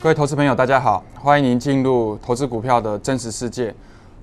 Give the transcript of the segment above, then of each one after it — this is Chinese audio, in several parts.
各位投资朋友，大家好，欢迎您进入投资股票的真实世界。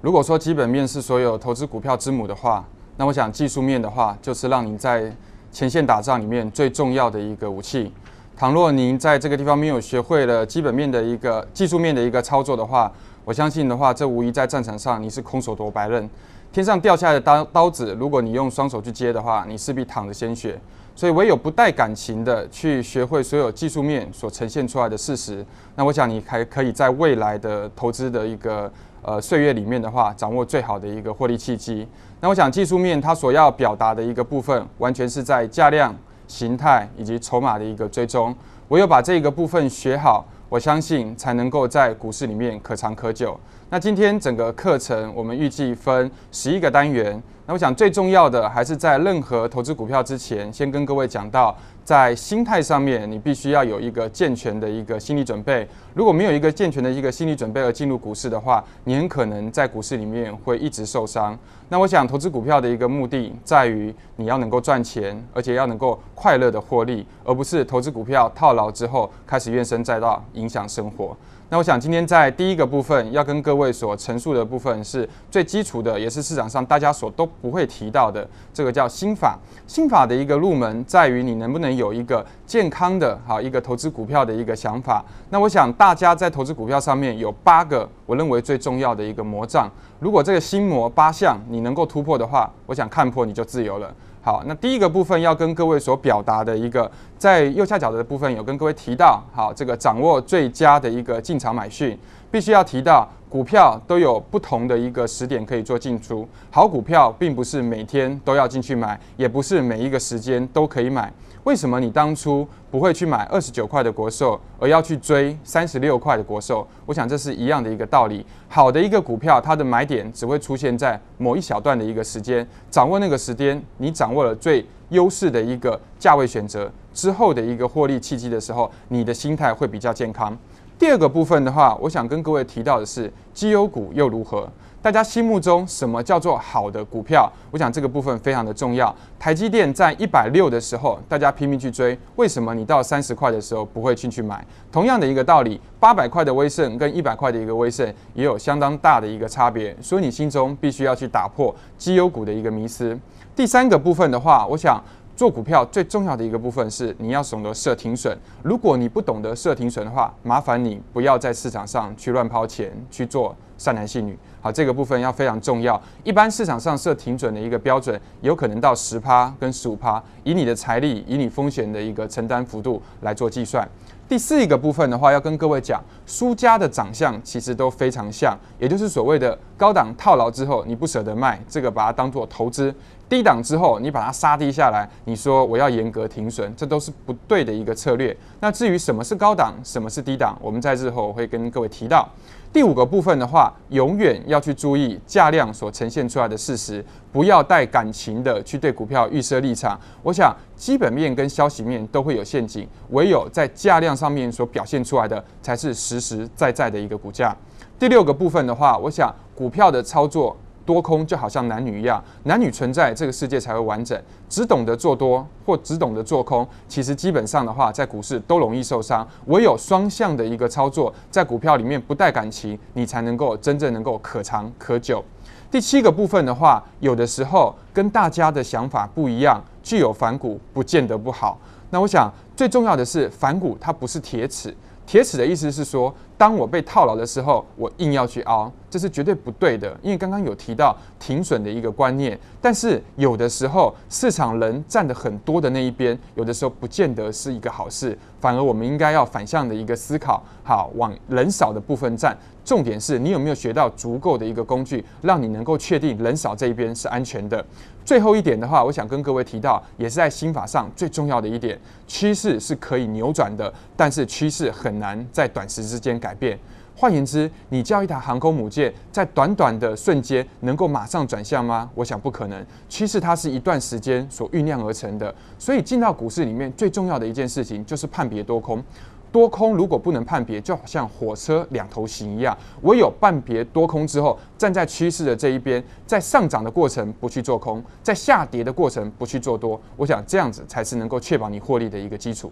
如果说基本面是所有投资股票之母的话，那我想技术面的话，就是让你在前线打仗里面最重要的一个武器。倘若您在这个地方没有学会了基本面的一个、技术面的一个操作的话，我相信的话，这无疑在战场上你是空手夺白刃，天上掉下来的刀刀子，如果你用双手去接的话，你势必淌着鲜血。所以唯有不带感情的去学会所有技术面所呈现出来的事实，那我想你还可以在未来的投资的一个呃岁月里面的话，掌握最好的一个获利契机。那我想技术面它所要表达的一个部分，完全是在价量。形态以及筹码的一个追踪，唯有把这个部分学好，我相信才能够在股市里面可长可久。那今天整个课程，我们预计分十一个单元。那我想最重要的还是在任何投资股票之前，先跟各位讲到，在心态上面，你必须要有一个健全的一个心理准备。如果没有一个健全的一个心理准备而进入股市的话，你很可能在股市里面会一直受伤。那我想投资股票的一个目的在于你要能够赚钱，而且要能够快乐的获利，而不是投资股票套牢之后开始怨声载道，影响生活。那我想今天在第一个部分要跟各位所陈述的部分是最基础的，也是市场上大家所都。不会提到的，这个叫心法。心法的一个入门，在于你能不能有一个健康的哈一个投资股票的一个想法。那我想大家在投资股票上面有八个我认为最重要的一个魔障。如果这个心魔八项你能够突破的话，我想看破你就自由了。好，那第一个部分要跟各位所表达的一个，在右下角的部分有跟各位提到，好，这个掌握最佳的一个进场买讯，必须要提到股票都有不同的一个时点可以做进出。好股票并不是每天都要进去买，也不是每一个时间都可以买。为什么你当初？不会去买二十九块的国寿，而要去追三十六块的国寿。我想这是一样的一个道理。好的一个股票，它的买点只会出现在某一小段的一个时间，掌握那个时间，你掌握了最优势的一个价位选择之后的一个获利契机的时候，你的心态会比较健康。第二个部分的话，我想跟各位提到的是，绩优股又如何？大家心目中什么叫做好的股票？我想这个部分非常的重要。台积电在一百六的时候，大家拼命去追，为什么你到三十块的时候不会进去买？同样的一个道理，八百块的威盛跟一百块的一个威盛也有相当大的一个差别，所以你心中必须要去打破绩优股的一个迷思。第三个部分的话，我想。做股票最重要的一个部分是你要懂得设停损。如果你不懂得设停损的话，麻烦你不要在市场上去乱抛钱，去做善男信女。好，这个部分要非常重要。一般市场上设停损的一个标准，有可能到十趴跟十五趴，以你的财力，以你风险的一个承担幅度来做计算。第四一个部分的话，要跟各位讲，输家的长相其实都非常像，也就是所谓的高档套牢之后你不舍得卖，这个把它当做投资。低档之后，你把它杀低下来，你说我要严格停损，这都是不对的一个策略。那至于什么是高档，什么是低档，我们在日后会跟各位提到。第五个部分的话，永远要去注意价量所呈现出来的事实，不要带感情的去对股票预设立场。我想基本面跟消息面都会有陷阱，唯有在价量上面所表现出来的才是实实在在的一个股价。第六个部分的话，我想股票的操作。多空就好像男女一样，男女存在这个世界才会完整。只懂得做多或只懂得做空，其实基本上的话，在股市都容易受伤。唯有双向的一个操作，在股票里面不带感情，你才能够真正能够可长可久。第七个部分的话，有的时候跟大家的想法不一样，具有反骨不见得不好。那我想。最重要的是，反骨它不是铁齿。铁齿的意思是说，当我被套牢的时候，我硬要去熬，这是绝对不对的。因为刚刚有提到停损的一个观念，但是有的时候市场人占的很多的那一边，有的时候不见得是一个好事。反而我们应该要反向的一个思考，好往人少的部分站。重点是你有没有学到足够的一个工具，让你能够确定人少这一边是安全的。最后一点的话，我想跟各位提到，也是在心法上最重要的一点，其实。势是可以扭转的，但是趋势很难在短时之间改变。换言之，你叫一台航空母舰在短短的瞬间能够马上转向吗？我想不可能。趋势它是一段时间所酝酿而成的，所以进到股市里面，最重要的一件事情就是判别多空。多空如果不能判别，就好像火车两头行一样。唯有判别多空之后，站在趋势的这一边，在上涨的过程不去做空，在下跌的过程不去做多。我想这样子才是能够确保你获利的一个基础。